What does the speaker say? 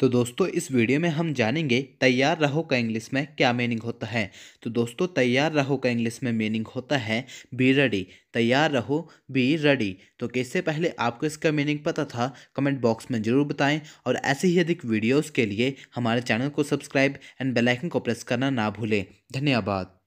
तो दोस्तों इस वीडियो में हम जानेंगे तैयार रहो का इंग्लिश में क्या मीनिंग होता है तो दोस्तों तैयार रहो का इंग्लिश में मीनिंग होता है बी रेडी तैयार रहो बी रेडी तो कैसे पहले आपको इसका मीनिंग पता था कमेंट बॉक्स में ज़रूर बताएं और ऐसे ही अधिक वीडियोज़ के लिए हमारे चैनल को सब्सक्राइब एंड बेलाइकन को प्रेस करना ना भूलें धन्यवाद